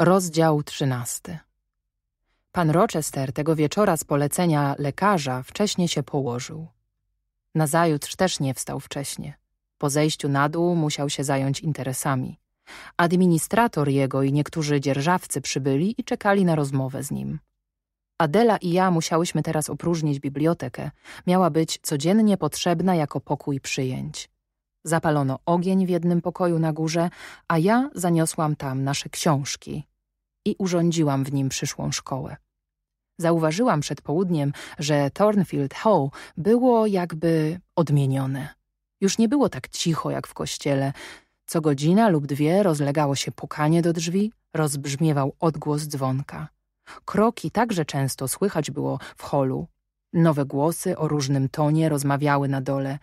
Rozdział trzynasty. Pan Rochester tego wieczora z polecenia lekarza wcześnie się położył. Nazajutrz też nie wstał wcześnie. Po zejściu na dół musiał się zająć interesami. Administrator jego i niektórzy dzierżawcy przybyli i czekali na rozmowę z nim. Adela i ja musiałyśmy teraz opróżnić bibliotekę. Miała być codziennie potrzebna jako pokój przyjęć. Zapalono ogień w jednym pokoju na górze, a ja zaniosłam tam nasze książki i urządziłam w nim przyszłą szkołę. Zauważyłam przed południem, że Thornfield Hall było jakby odmienione. Już nie było tak cicho jak w kościele. Co godzina lub dwie rozlegało się pukanie do drzwi, rozbrzmiewał odgłos dzwonka. Kroki także często słychać było w holu. Nowe głosy o różnym tonie rozmawiały na dole –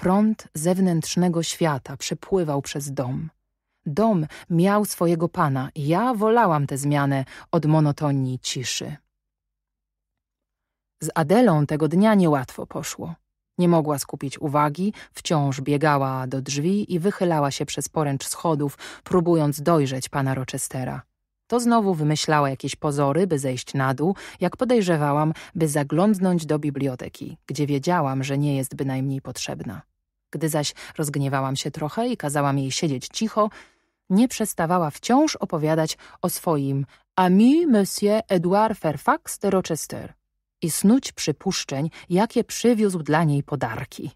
Prąd zewnętrznego świata przepływał przez dom. Dom miał swojego pana. Ja wolałam tę zmianę od monotonii ciszy. Z Adelą tego dnia niełatwo poszło. Nie mogła skupić uwagi, wciąż biegała do drzwi i wychylała się przez poręcz schodów, próbując dojrzeć pana Rochestera. To znowu wymyślała jakieś pozory, by zejść na dół, jak podejrzewałam, by zaglądnąć do biblioteki, gdzie wiedziałam, że nie jest bynajmniej potrzebna. Gdy zaś rozgniewałam się trochę i kazałam jej siedzieć cicho, nie przestawała wciąż opowiadać o swoim ami monsieur Edouard Fairfax de Rochester i snuć przypuszczeń, jakie przywiózł dla niej podarki.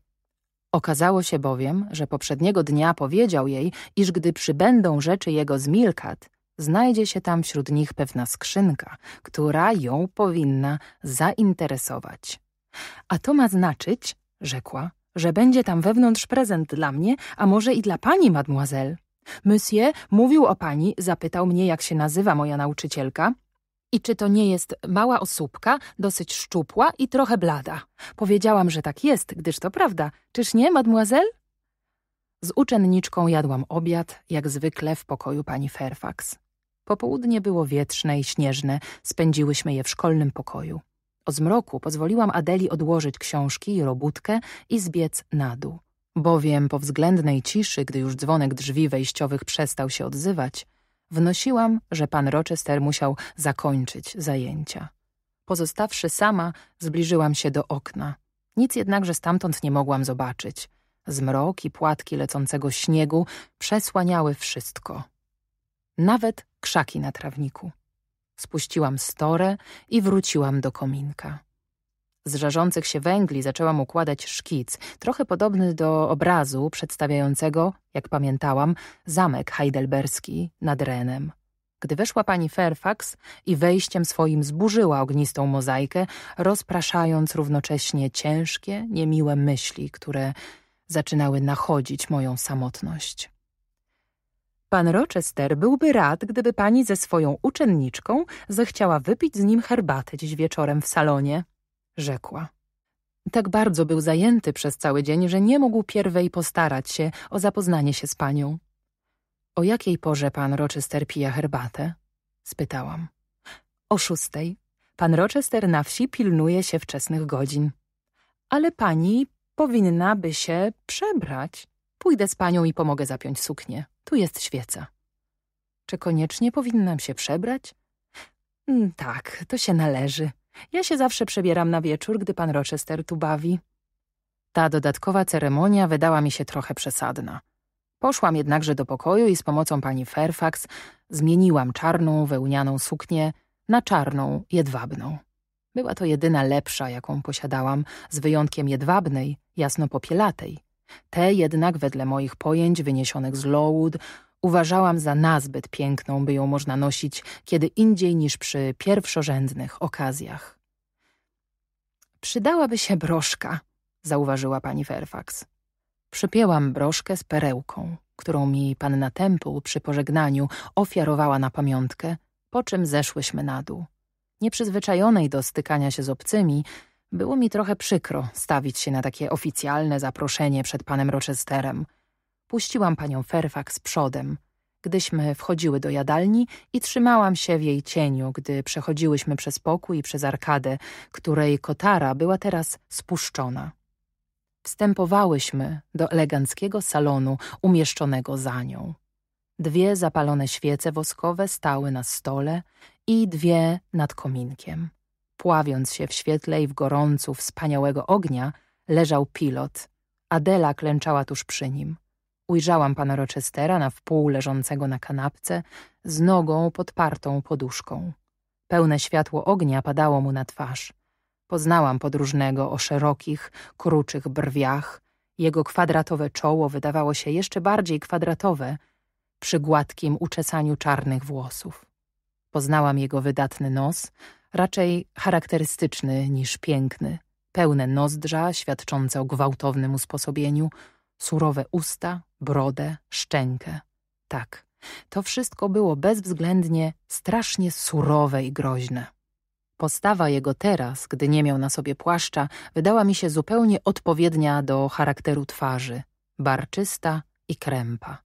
Okazało się bowiem, że poprzedniego dnia powiedział jej, iż gdy przybędą rzeczy jego z Milkat, znajdzie się tam wśród nich pewna skrzynka, która ją powinna zainteresować. A to ma znaczyć, rzekła, że będzie tam wewnątrz prezent dla mnie, a może i dla pani, mademoiselle. Monsieur mówił o pani, zapytał mnie, jak się nazywa moja nauczycielka. I czy to nie jest mała osóbka, dosyć szczupła i trochę blada? Powiedziałam, że tak jest, gdyż to prawda. Czyż nie, mademoiselle? Z uczenniczką jadłam obiad, jak zwykle w pokoju pani Fairfax. Popołudnie było wietrzne i śnieżne, spędziłyśmy je w szkolnym pokoju. O zmroku pozwoliłam Adeli odłożyć książki i robótkę i zbiec na dół. Bowiem po względnej ciszy, gdy już dzwonek drzwi wejściowych przestał się odzywać, wnosiłam, że pan Rochester musiał zakończyć zajęcia. Pozostawszy sama, zbliżyłam się do okna. Nic jednakże stamtąd nie mogłam zobaczyć. Zmrok i płatki lecącego śniegu przesłaniały wszystko. Nawet krzaki na trawniku. Spuściłam storę i wróciłam do kominka. Z żarzących się węgli zaczęłam układać szkic, trochę podobny do obrazu przedstawiającego, jak pamiętałam, zamek heidelberski nad Renem. Gdy weszła pani Fairfax i wejściem swoim zburzyła ognistą mozaikę, rozpraszając równocześnie ciężkie, niemiłe myśli, które zaczynały nachodzić moją samotność. Pan Rochester byłby rad, gdyby pani ze swoją uczenniczką zechciała wypić z nim herbatę dziś wieczorem w salonie, rzekła. Tak bardzo był zajęty przez cały dzień, że nie mógł pierwej postarać się o zapoznanie się z panią. O jakiej porze pan Rochester pija herbatę? spytałam. O szóstej. Pan Rochester na wsi pilnuje się wczesnych godzin. Ale pani powinna by się przebrać. Pójdę z panią i pomogę zapiąć suknię. Tu jest świeca. Czy koniecznie powinnam się przebrać? Mm, tak, to się należy. Ja się zawsze przebieram na wieczór, gdy pan Rochester tu bawi. Ta dodatkowa ceremonia wydała mi się trochę przesadna. Poszłam jednakże do pokoju i z pomocą pani Fairfax zmieniłam czarną, wełnianą suknię na czarną, jedwabną. Była to jedyna lepsza, jaką posiadałam, z wyjątkiem jedwabnej, jasno popielatej, te jednak, wedle moich pojęć wyniesionych z Lowood, uważałam za nazbyt piękną, by ją można nosić kiedy indziej niż przy pierwszorzędnych okazjach. Przydałaby się broszka, zauważyła pani Fairfax. Przypięłam broszkę z perełką, którą mi panna Temple przy pożegnaniu ofiarowała na pamiątkę, po czym zeszłyśmy na dół. Nieprzyzwyczajonej do stykania się z obcymi, było mi trochę przykro stawić się na takie oficjalne zaproszenie przed panem Rochesterem. Puściłam panią Fairfax przodem, gdyśmy wchodziły do jadalni i trzymałam się w jej cieniu, gdy przechodziłyśmy przez pokój i przez arkadę, której kotara była teraz spuszczona. Wstępowałyśmy do eleganckiego salonu umieszczonego za nią. Dwie zapalone świece woskowe stały na stole i dwie nad kominkiem. Pławiąc się w świetle i w gorącu wspaniałego ognia, leżał pilot. Adela klęczała tuż przy nim. Ujrzałam pana Rochestera na wpół leżącego na kanapce z nogą podpartą poduszką. Pełne światło ognia padało mu na twarz. Poznałam podróżnego o szerokich, kruczych brwiach. Jego kwadratowe czoło wydawało się jeszcze bardziej kwadratowe przy gładkim uczesaniu czarnych włosów. Poznałam jego wydatny nos – raczej charakterystyczny niż piękny. Pełne nozdrza, świadczące o gwałtownym usposobieniu, surowe usta, brodę, szczękę. Tak, to wszystko było bezwzględnie strasznie surowe i groźne. Postawa jego teraz, gdy nie miał na sobie płaszcza, wydała mi się zupełnie odpowiednia do charakteru twarzy, barczysta i krępa.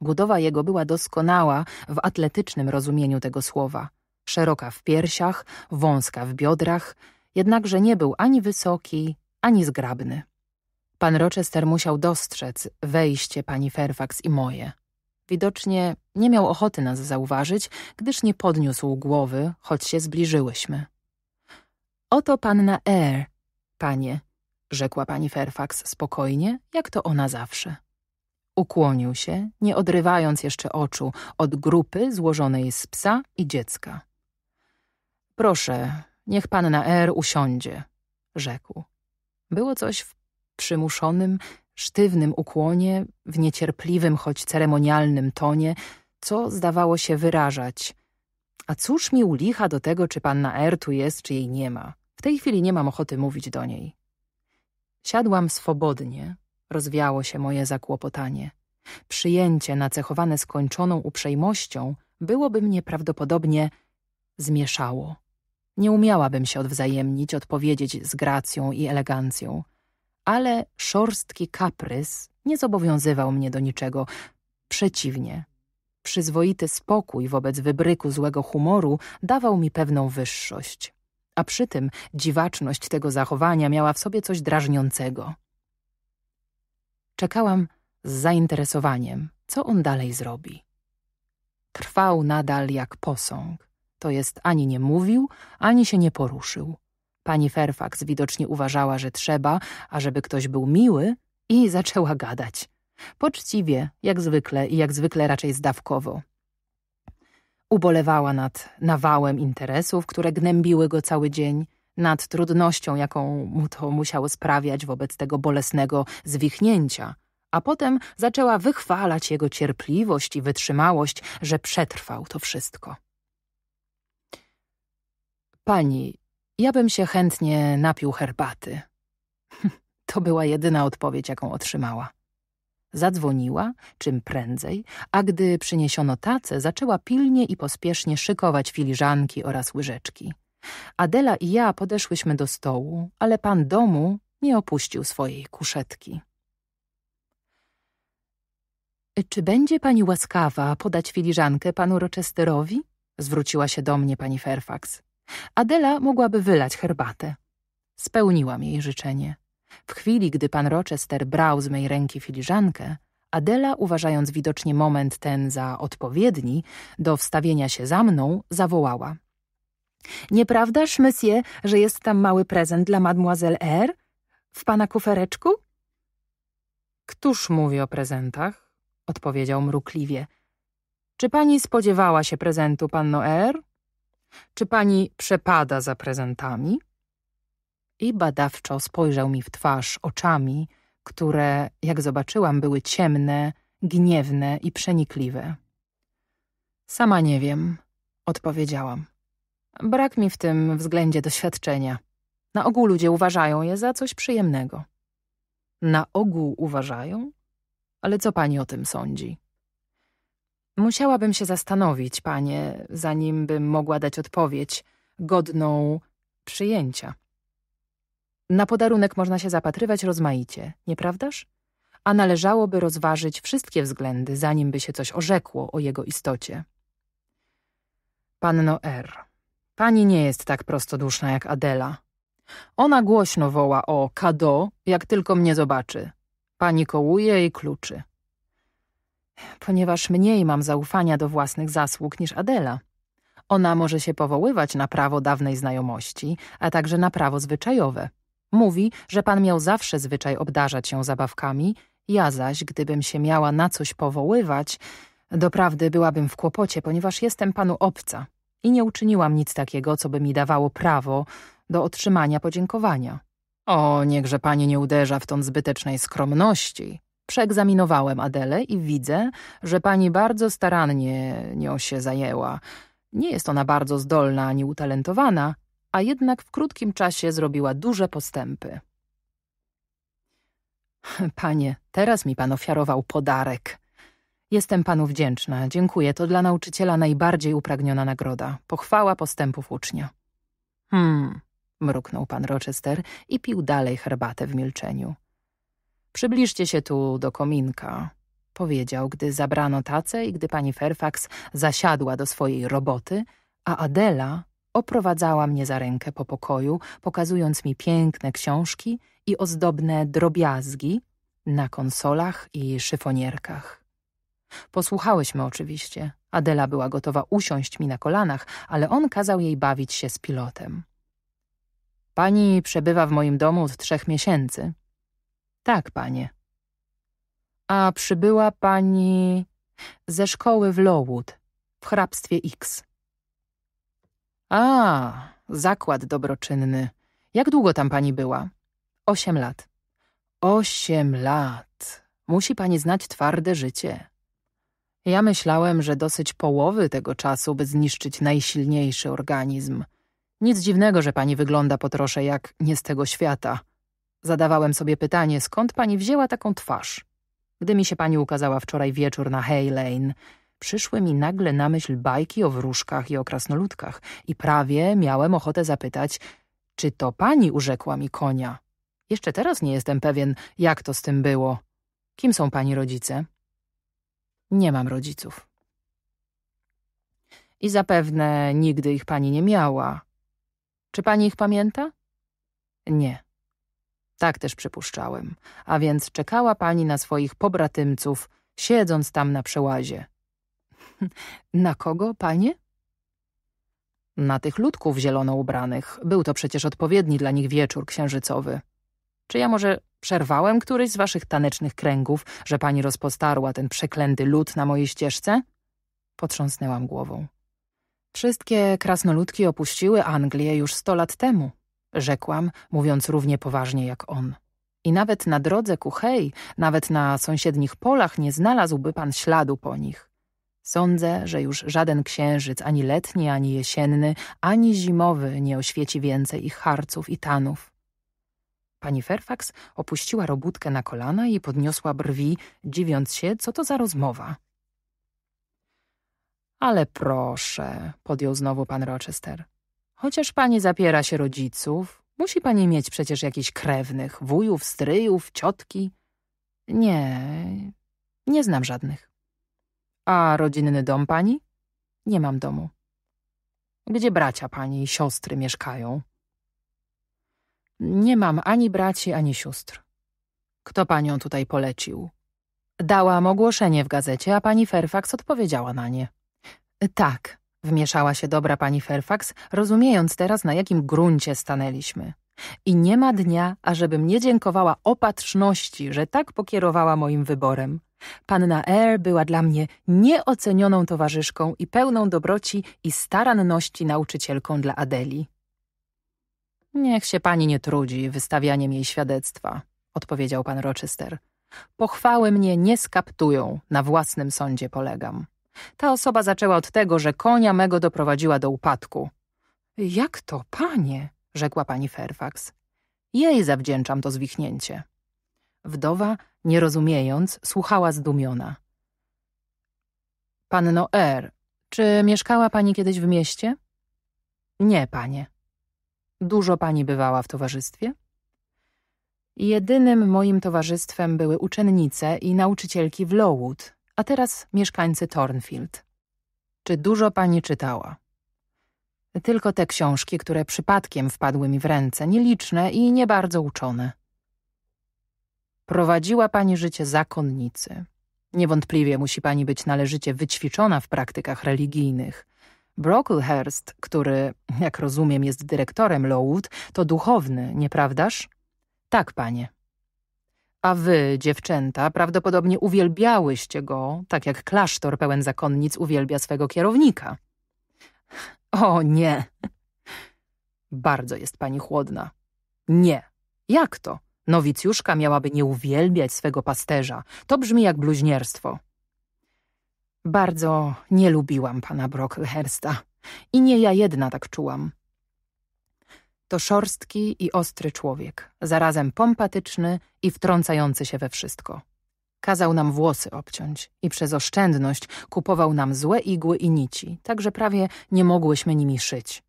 Budowa jego była doskonała w atletycznym rozumieniu tego słowa – szeroka w piersiach, wąska w biodrach, jednakże nie był ani wysoki, ani zgrabny. Pan Rochester musiał dostrzec wejście pani Fairfax i moje. Widocznie nie miał ochoty nas zauważyć, gdyż nie podniósł głowy, choć się zbliżyłyśmy. Oto panna Eyre, panie, rzekła pani Fairfax spokojnie, jak to ona zawsze. Ukłonił się, nie odrywając jeszcze oczu od grupy złożonej z psa i dziecka. Proszę, niech panna R usiądzie, rzekł. Było coś w przymuszonym, sztywnym ukłonie, w niecierpliwym, choć ceremonialnym tonie, co zdawało się wyrażać. A cóż mi ulicha do tego, czy panna R tu jest, czy jej nie ma? W tej chwili nie mam ochoty mówić do niej. Siadłam swobodnie, rozwiało się moje zakłopotanie. Przyjęcie nacechowane skończoną uprzejmością byłoby mnie prawdopodobnie zmieszało. Nie umiałabym się odwzajemnić, odpowiedzieć z gracją i elegancją, ale szorstki kaprys nie zobowiązywał mnie do niczego. Przeciwnie, przyzwoity spokój wobec wybryku złego humoru dawał mi pewną wyższość. A przy tym dziwaczność tego zachowania miała w sobie coś drażniącego. Czekałam z zainteresowaniem, co on dalej zrobi. Trwał nadal jak posąg. To jest ani nie mówił, ani się nie poruszył. Pani Fairfax widocznie uważała, że trzeba, ażeby ktoś był miły i zaczęła gadać. Poczciwie, jak zwykle i jak zwykle raczej zdawkowo. Ubolewała nad nawałem interesów, które gnębiły go cały dzień, nad trudnością, jaką mu to musiało sprawiać wobec tego bolesnego zwichnięcia, a potem zaczęła wychwalać jego cierpliwość i wytrzymałość, że przetrwał to wszystko. Pani, ja bym się chętnie napił herbaty. To była jedyna odpowiedź, jaką otrzymała. Zadzwoniła, czym prędzej, a gdy przyniesiono tacę, zaczęła pilnie i pospiesznie szykować filiżanki oraz łyżeczki. Adela i ja podeszłyśmy do stołu, ale pan domu nie opuścił swojej kuszetki. Czy będzie pani łaskawa podać filiżankę panu Rochesterowi? Zwróciła się do mnie pani Fairfax. Adela mogłaby wylać herbatę. Spełniłam jej życzenie. W chwili, gdy pan Rochester brał z mej ręki filiżankę, Adela, uważając widocznie moment ten za odpowiedni do wstawienia się za mną, zawołała. Nieprawdaż, monsieur, że jest tam mały prezent dla mademoiselle R? W pana kufereczku? Któż mówi o prezentach? Odpowiedział mrukliwie. Czy pani spodziewała się prezentu, panno R? Czy pani przepada za prezentami? I badawczo spojrzał mi w twarz oczami, które, jak zobaczyłam, były ciemne, gniewne i przenikliwe. Sama nie wiem, odpowiedziałam. Brak mi w tym względzie doświadczenia. Na ogół ludzie uważają je za coś przyjemnego. Na ogół uważają? Ale co pani o tym sądzi? Musiałabym się zastanowić, panie, zanim bym mogła dać odpowiedź godną przyjęcia. Na podarunek można się zapatrywać rozmaicie, nieprawdaż? A należałoby rozważyć wszystkie względy, zanim by się coś orzekło o jego istocie. Panno R. Pani nie jest tak prostoduszna jak Adela. Ona głośno woła o kado, jak tylko mnie zobaczy. Pani kołuje i kluczy ponieważ mniej mam zaufania do własnych zasług niż Adela. Ona może się powoływać na prawo dawnej znajomości, a także na prawo zwyczajowe. Mówi, że pan miał zawsze zwyczaj obdarzać się zabawkami, ja zaś, gdybym się miała na coś powoływać, doprawdy byłabym w kłopocie, ponieważ jestem panu obca i nie uczyniłam nic takiego, co by mi dawało prawo do otrzymania podziękowania. O, niechże pani nie uderza w ton zbytecznej skromności, Przeegzaminowałem Adelę i widzę, że pani bardzo starannie nią się zajęła. Nie jest ona bardzo zdolna ani utalentowana, a jednak w krótkim czasie zrobiła duże postępy. Panie, teraz mi pan ofiarował podarek. Jestem panu wdzięczna, dziękuję. To dla nauczyciela najbardziej upragniona nagroda. Pochwała postępów ucznia. Hmm, mruknął pan Rochester i pił dalej herbatę w milczeniu. Przybliżcie się tu do kominka, powiedział, gdy zabrano tacę i gdy pani Fairfax zasiadła do swojej roboty, a Adela oprowadzała mnie za rękę po pokoju, pokazując mi piękne książki i ozdobne drobiazgi na konsolach i szyfonierkach. Posłuchałyśmy oczywiście. Adela była gotowa usiąść mi na kolanach, ale on kazał jej bawić się z pilotem. Pani przebywa w moim domu od trzech miesięcy, tak, panie. A przybyła pani ze szkoły w Lowood, w hrabstwie X. A, zakład dobroczynny. Jak długo tam pani była? Osiem lat. Osiem lat. Musi pani znać twarde życie. Ja myślałem, że dosyć połowy tego czasu, by zniszczyć najsilniejszy organizm. Nic dziwnego, że pani wygląda po trosze jak nie z tego świata. Zadawałem sobie pytanie, skąd pani wzięła taką twarz? Gdy mi się pani ukazała wczoraj wieczór na Hay Lane, przyszły mi nagle na myśl bajki o wróżkach i o krasnoludkach i prawie miałem ochotę zapytać, czy to pani urzekła mi konia? Jeszcze teraz nie jestem pewien, jak to z tym było. Kim są pani rodzice? Nie mam rodziców. I zapewne nigdy ich pani nie miała. Czy pani ich pamięta? Nie. Tak też przypuszczałem. A więc czekała pani na swoich pobratymców, siedząc tam na przełazie. Na kogo, panie? Na tych ludków zielono ubranych. Był to przecież odpowiedni dla nich wieczór księżycowy. Czy ja może przerwałem któryś z waszych tanecznych kręgów, że pani rozpostarła ten przeklęty lud na mojej ścieżce? Potrząsnęłam głową. Wszystkie krasnoludki opuściły Anglię już sto lat temu rzekłam, mówiąc równie poważnie jak on. I nawet na drodze ku Hej, nawet na sąsiednich polach nie znalazłby pan śladu po nich. Sądzę, że już żaden księżyc, ani letni, ani jesienny, ani zimowy nie oświeci więcej ich harców i tanów. Pani Fairfax opuściła robótkę na kolana i podniosła brwi, dziwiąc się, co to za rozmowa. Ale proszę, podjął znowu pan Rochester. Chociaż pani zapiera się rodziców, musi pani mieć przecież jakichś krewnych, wujów, stryjów, ciotki. Nie, nie znam żadnych. A rodzinny dom pani? Nie mam domu. Gdzie bracia pani i siostry mieszkają? Nie mam ani braci, ani sióstr. Kto panią tutaj polecił? Dałam ogłoszenie w gazecie, a pani Fairfax odpowiedziała na nie. Tak, Wmieszała się dobra pani Fairfax, rozumiejąc teraz, na jakim gruncie stanęliśmy. I nie ma dnia, ażebym nie dziękowała opatrzności, że tak pokierowała moim wyborem. Panna Eyre była dla mnie nieocenioną towarzyszką i pełną dobroci i staranności nauczycielką dla Adeli. Niech się pani nie trudzi wystawianiem jej świadectwa, odpowiedział pan Rochester. Pochwały mnie nie skaptują, na własnym sądzie polegam. Ta osoba zaczęła od tego, że konia mego doprowadziła do upadku. Jak to, panie? rzekła pani Fairfax. Jej zawdzięczam to zwichnięcie. Wdowa, nie rozumiejąc, słuchała zdumiona. Panno R., czy mieszkała pani kiedyś w mieście? Nie, panie. Dużo pani bywała w towarzystwie? Jedynym moim towarzystwem były uczennice i nauczycielki w Lowood, a teraz mieszkańcy Thornfield. Czy dużo pani czytała? Tylko te książki, które przypadkiem wpadły mi w ręce, nieliczne i nie bardzo uczone. Prowadziła pani życie zakonnicy. Niewątpliwie musi pani być należycie wyćwiczona w praktykach religijnych. Brocklehurst, który, jak rozumiem, jest dyrektorem Lowood, to duchowny, nieprawdaż? Tak, panie. A wy, dziewczęta, prawdopodobnie uwielbiałyście go, tak jak klasztor pełen zakonnic uwielbia swego kierownika. O nie! Bardzo jest pani chłodna. Nie. Jak to? Nowicjuszka miałaby nie uwielbiać swego pasterza. To brzmi jak bluźnierstwo. Bardzo nie lubiłam pana Brocklehursta I nie ja jedna tak czułam. To szorstki i ostry człowiek, zarazem pompatyczny i wtrącający się we wszystko. Kazał nam włosy obciąć i przez oszczędność kupował nam złe igły i nici, tak że prawie nie mogłyśmy nimi szyć.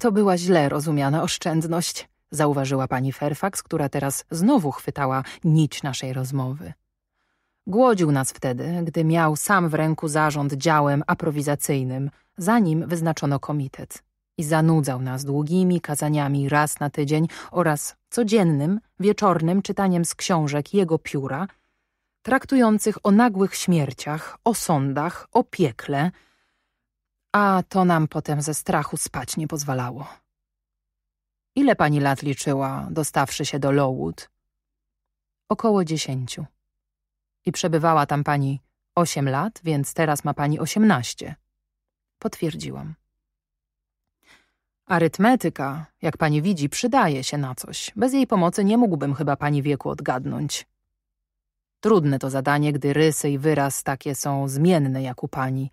To była źle rozumiana oszczędność, zauważyła pani Fairfax, która teraz znowu chwytała nić naszej rozmowy. Głodził nas wtedy, gdy miał sam w ręku zarząd działem aprowizacyjnym, zanim wyznaczono komitet i zanudzał nas długimi kazaniami raz na tydzień oraz codziennym, wieczornym czytaniem z książek jego pióra, traktujących o nagłych śmierciach, o sądach, o piekle, a to nam potem ze strachu spać nie pozwalało. Ile pani lat liczyła, dostawszy się do Lowood? Około dziesięciu. I przebywała tam pani osiem lat, więc teraz ma pani osiemnaście. Potwierdziłam. Arytmetyka, jak pani widzi, przydaje się na coś. Bez jej pomocy nie mógłbym chyba pani wieku odgadnąć. Trudne to zadanie, gdy rysy i wyraz takie są zmienne jak u pani.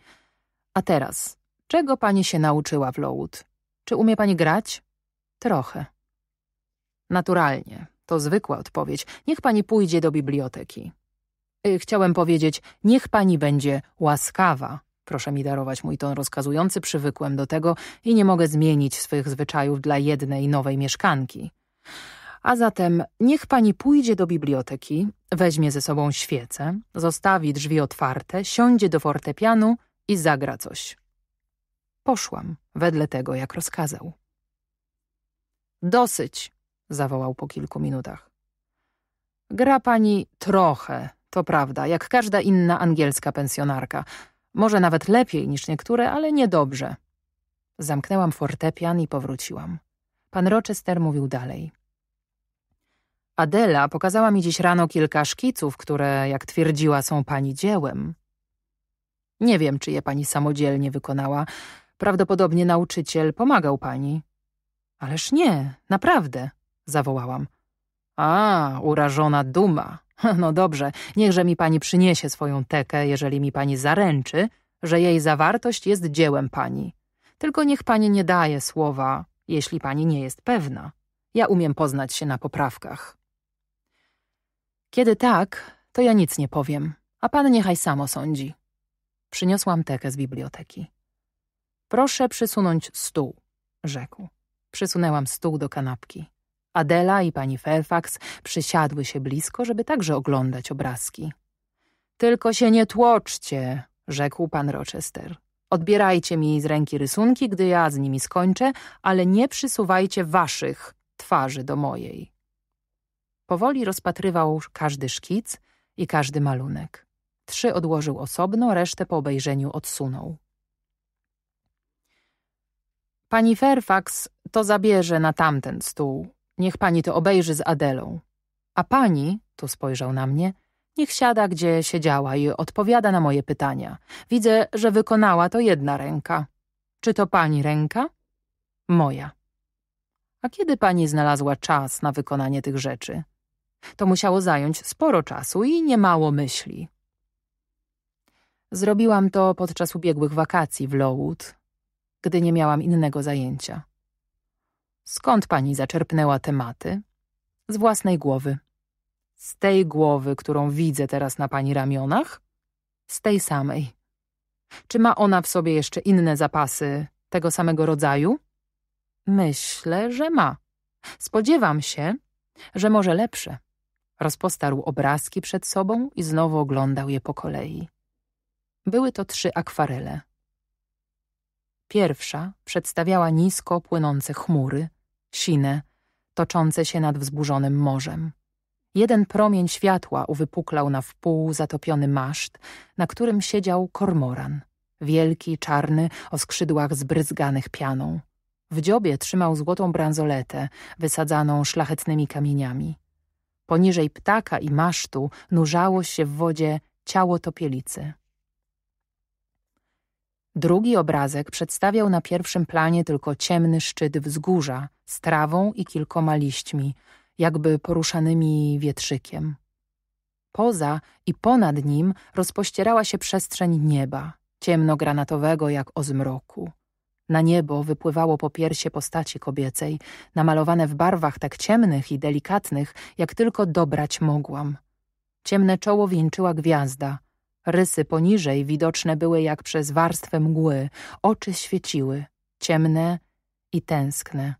A teraz, czego pani się nauczyła w Lowood? Czy umie pani grać? Trochę. Naturalnie, to zwykła odpowiedź. Niech pani pójdzie do biblioteki. Y, chciałem powiedzieć, niech pani będzie łaskawa Proszę mi darować mój ton rozkazujący, przywykłem do tego i nie mogę zmienić swych zwyczajów dla jednej nowej mieszkanki. A zatem niech pani pójdzie do biblioteki, weźmie ze sobą świecę, zostawi drzwi otwarte, siądzie do fortepianu i zagra coś. Poszłam, wedle tego, jak rozkazał. Dosyć, zawołał po kilku minutach. Gra pani trochę, to prawda, jak każda inna angielska pensjonarka – może nawet lepiej niż niektóre, ale niedobrze. Zamknęłam fortepian i powróciłam. Pan Rochester mówił dalej. Adela pokazała mi dziś rano kilka szkiców, które, jak twierdziła, są pani dziełem. Nie wiem, czy je pani samodzielnie wykonała. Prawdopodobnie nauczyciel pomagał pani. Ależ nie, naprawdę, zawołałam. A, urażona duma, No dobrze, niechże mi pani przyniesie swoją tekę, jeżeli mi pani zaręczy, że jej zawartość jest dziełem pani. Tylko niech pani nie daje słowa, jeśli pani nie jest pewna. Ja umiem poznać się na poprawkach. Kiedy tak, to ja nic nie powiem, a pan niechaj samo sądzi. Przyniosłam tekę z biblioteki. Proszę przysunąć stół, rzekł. Przysunęłam stół do kanapki. Adela i pani Fairfax przysiadły się blisko, żeby także oglądać obrazki. Tylko się nie tłoczcie, rzekł pan Rochester. Odbierajcie mi z ręki rysunki, gdy ja z nimi skończę, ale nie przysuwajcie waszych twarzy do mojej. Powoli rozpatrywał każdy szkic i każdy malunek. Trzy odłożył osobno, resztę po obejrzeniu odsunął. Pani Fairfax to zabierze na tamten stół, Niech pani to obejrzy z Adelą. A pani, tu spojrzał na mnie, niech siada, gdzie siedziała i odpowiada na moje pytania. Widzę, że wykonała to jedna ręka. Czy to pani ręka? Moja. A kiedy pani znalazła czas na wykonanie tych rzeczy? To musiało zająć sporo czasu i niemało myśli. Zrobiłam to podczas ubiegłych wakacji w Lowood, gdy nie miałam innego zajęcia. Skąd pani zaczerpnęła tematy? Z własnej głowy. Z tej głowy, którą widzę teraz na pani ramionach? Z tej samej. Czy ma ona w sobie jeszcze inne zapasy tego samego rodzaju? Myślę, że ma. Spodziewam się, że może lepsze. Rozpostarł obrazki przed sobą i znowu oglądał je po kolei. Były to trzy akwarele. Pierwsza przedstawiała nisko płynące chmury, sine, toczące się nad wzburzonym morzem. Jeden promień światła uwypuklał na wpół zatopiony maszt, na którym siedział kormoran. Wielki, czarny, o skrzydłach zbryzganych pianą. W dziobie trzymał złotą bransoletę, wysadzaną szlachetnymi kamieniami. Poniżej ptaka i masztu nurzało się w wodzie ciało topielicy. Drugi obrazek przedstawiał na pierwszym planie tylko ciemny szczyt wzgórza z trawą i kilkoma liśćmi, jakby poruszanymi wietrzykiem. Poza i ponad nim rozpościerała się przestrzeń nieba, ciemnogranatowego jak o zmroku. Na niebo wypływało popiersie postaci kobiecej, namalowane w barwach tak ciemnych i delikatnych, jak tylko dobrać mogłam. Ciemne czoło wieńczyła gwiazda – Rysy poniżej widoczne były jak przez warstwę mgły, oczy świeciły, ciemne i tęskne.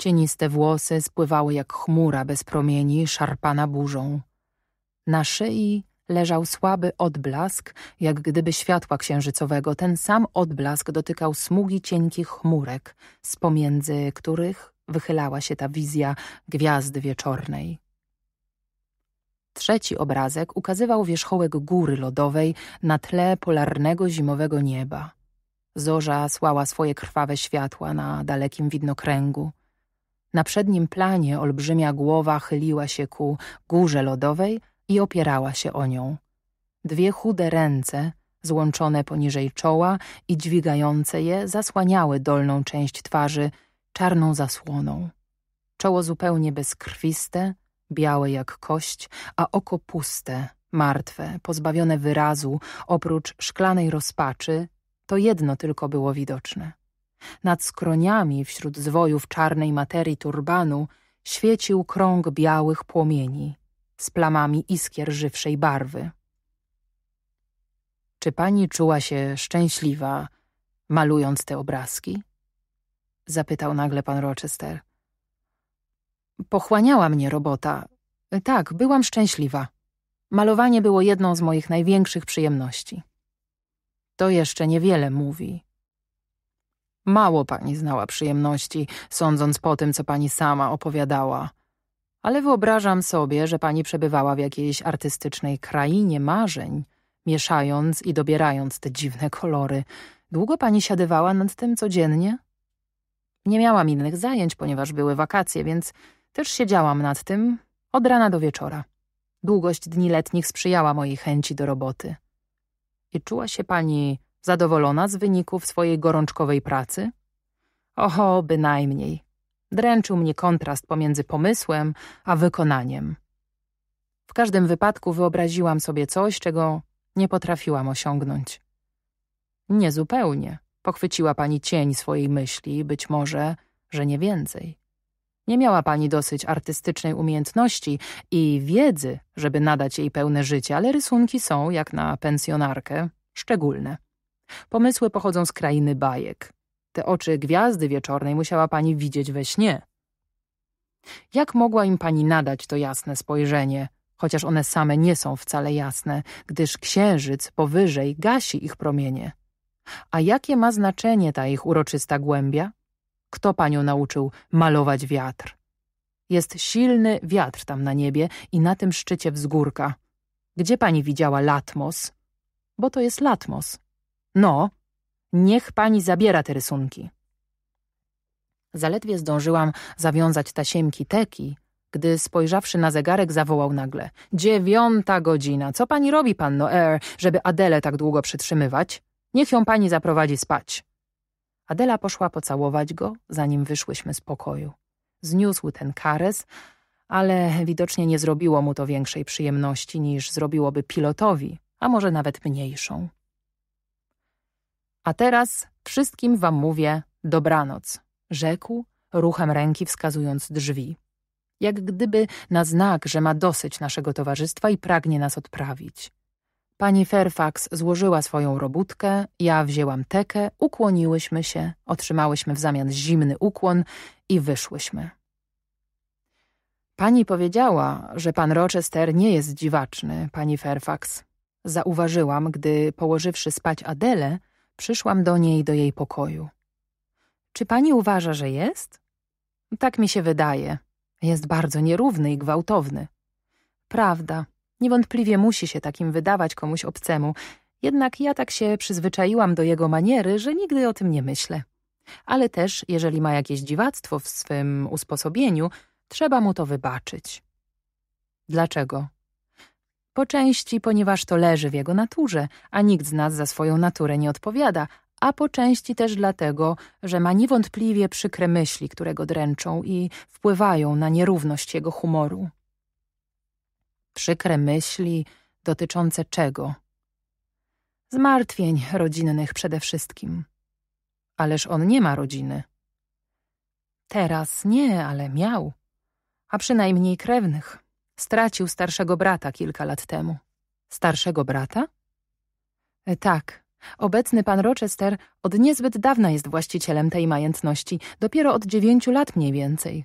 Cieniste włosy spływały jak chmura bez promieni, szarpana burzą. Na szyi leżał słaby odblask, jak gdyby światła księżycowego. Ten sam odblask dotykał smugi cienkich chmurek, z pomiędzy których wychylała się ta wizja gwiazdy wieczornej. Trzeci obrazek ukazywał wierzchołek góry lodowej na tle polarnego zimowego nieba. Zorza słała swoje krwawe światła na dalekim widnokręgu. Na przednim planie olbrzymia głowa chyliła się ku górze lodowej i opierała się o nią. Dwie chude ręce, złączone poniżej czoła i dźwigające je, zasłaniały dolną część twarzy czarną zasłoną. Czoło zupełnie bezkrwiste – białe jak kość, a oko puste, martwe, pozbawione wyrazu, oprócz szklanej rozpaczy, to jedno tylko było widoczne. Nad skroniami wśród zwojów czarnej materii turbanu świecił krąg białych płomieni z plamami iskier żywszej barwy. Czy pani czuła się szczęśliwa, malując te obrazki? Zapytał nagle pan Rochester. Pochłaniała mnie robota. Tak, byłam szczęśliwa. Malowanie było jedną z moich największych przyjemności. To jeszcze niewiele mówi. Mało pani znała przyjemności, sądząc po tym, co pani sama opowiadała. Ale wyobrażam sobie, że pani przebywała w jakiejś artystycznej krainie marzeń, mieszając i dobierając te dziwne kolory. Długo pani siadywała nad tym codziennie? Nie miałam innych zajęć, ponieważ były wakacje, więc też siedziałam nad tym od rana do wieczora. Długość dni letnich sprzyjała mojej chęci do roboty. I czuła się pani zadowolona z wyników swojej gorączkowej pracy? Oho, bynajmniej. Dręczył mnie kontrast pomiędzy pomysłem a wykonaniem. W każdym wypadku wyobraziłam sobie coś, czego nie potrafiłam osiągnąć. Niezupełnie. Pochwyciła pani cień swojej myśli, być może, że nie więcej. Nie miała pani dosyć artystycznej umiejętności i wiedzy, żeby nadać jej pełne życie, ale rysunki są, jak na pensjonarkę, szczególne. Pomysły pochodzą z krainy bajek. Te oczy gwiazdy wieczornej musiała pani widzieć we śnie. Jak mogła im pani nadać to jasne spojrzenie, chociaż one same nie są wcale jasne, gdyż księżyc powyżej gasi ich promienie? A jakie ma znaczenie ta ich uroczysta głębia? kto panią nauczył malować wiatr. Jest silny wiatr tam na niebie i na tym szczycie wzgórka. Gdzie pani widziała Latmos? Bo to jest Latmos. No, niech pani zabiera te rysunki. Zaledwie zdążyłam zawiązać tasiemki teki, gdy spojrzawszy na zegarek zawołał nagle. Dziewiąta godzina. Co pani robi, panno Air, żeby Adele tak długo przytrzymywać? Niech ją pani zaprowadzi spać. Adela poszła pocałować go, zanim wyszłyśmy z pokoju. Zniósł ten kares, ale widocznie nie zrobiło mu to większej przyjemności niż zrobiłoby pilotowi, a może nawet mniejszą. A teraz wszystkim wam mówię dobranoc, rzekł, ruchem ręki wskazując drzwi. Jak gdyby na znak, że ma dosyć naszego towarzystwa i pragnie nas odprawić. Pani Fairfax złożyła swoją robótkę, ja wzięłam tekę, ukłoniłyśmy się, otrzymałyśmy w zamian zimny ukłon i wyszłyśmy. Pani powiedziała, że pan Rochester nie jest dziwaczny, pani Fairfax. Zauważyłam, gdy, położywszy spać Adele, przyszłam do niej do jej pokoju. Czy pani uważa, że jest? Tak mi się wydaje. Jest bardzo nierówny i gwałtowny. Prawda, Niewątpliwie musi się takim wydawać komuś obcemu, jednak ja tak się przyzwyczaiłam do jego maniery, że nigdy o tym nie myślę. Ale też, jeżeli ma jakieś dziwactwo w swym usposobieniu, trzeba mu to wybaczyć. Dlaczego? Po części, ponieważ to leży w jego naturze, a nikt z nas za swoją naturę nie odpowiada, a po części też dlatego, że ma niewątpliwie przykre myśli, które go dręczą i wpływają na nierówność jego humoru. Przykre myśli dotyczące czego? Zmartwień rodzinnych przede wszystkim. Ależ on nie ma rodziny. Teraz nie, ale miał. A przynajmniej krewnych. Stracił starszego brata kilka lat temu. Starszego brata? E, tak. Obecny pan Rochester od niezbyt dawna jest właścicielem tej majątności, dopiero od dziewięciu lat mniej więcej.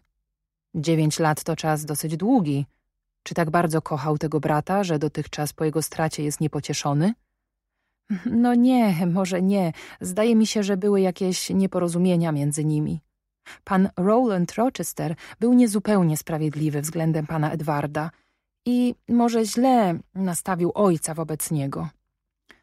Dziewięć lat to czas dosyć długi – czy tak bardzo kochał tego brata, że dotychczas po jego stracie jest niepocieszony? No nie, może nie. Zdaje mi się, że były jakieś nieporozumienia między nimi. Pan Roland Rochester był niezupełnie sprawiedliwy względem pana Edwarda i może źle nastawił ojca wobec niego.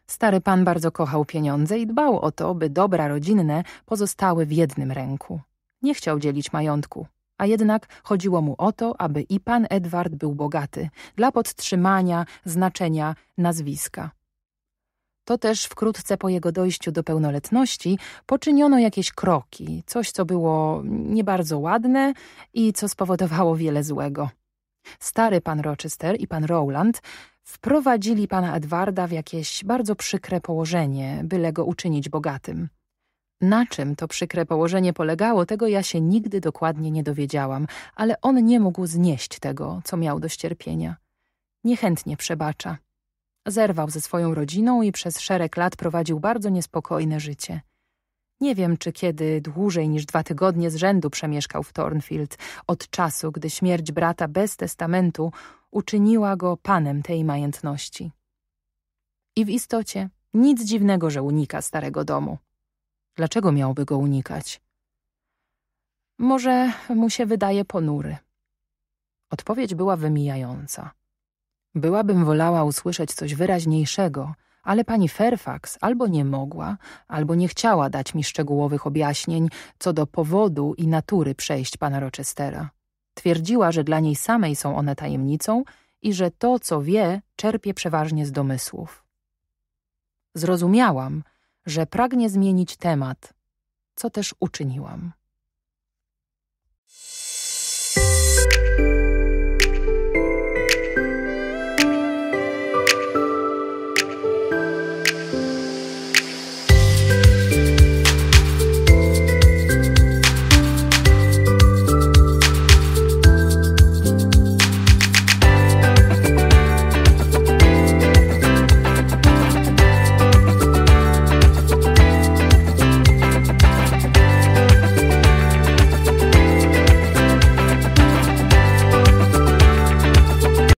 Stary pan bardzo kochał pieniądze i dbał o to, by dobra rodzinne pozostały w jednym ręku. Nie chciał dzielić majątku. A jednak chodziło mu o to, aby i pan Edward był bogaty, dla podtrzymania znaczenia nazwiska. To też wkrótce po jego dojściu do pełnoletności poczyniono jakieś kroki, coś co było nie bardzo ładne i co spowodowało wiele złego. Stary pan Rochester i pan Rowland wprowadzili pana Edwarda w jakieś bardzo przykre położenie, byle go uczynić bogatym. Na czym to przykre położenie polegało, tego ja się nigdy dokładnie nie dowiedziałam, ale on nie mógł znieść tego, co miał do ścierpienia. Niechętnie przebacza. Zerwał ze swoją rodziną i przez szereg lat prowadził bardzo niespokojne życie. Nie wiem, czy kiedy dłużej niż dwa tygodnie z rzędu przemieszkał w Thornfield, od czasu, gdy śmierć brata bez testamentu uczyniła go panem tej majętności. I w istocie nic dziwnego, że unika starego domu. Dlaczego miałby go unikać? Może mu się wydaje ponury. Odpowiedź była wymijająca. Byłabym wolała usłyszeć coś wyraźniejszego, ale pani Fairfax albo nie mogła, albo nie chciała dać mi szczegółowych objaśnień co do powodu i natury przejść pana Rochestera. Twierdziła, że dla niej samej są one tajemnicą i że to, co wie, czerpie przeważnie z domysłów. Zrozumiałam, że pragnie zmienić temat, co też uczyniłam.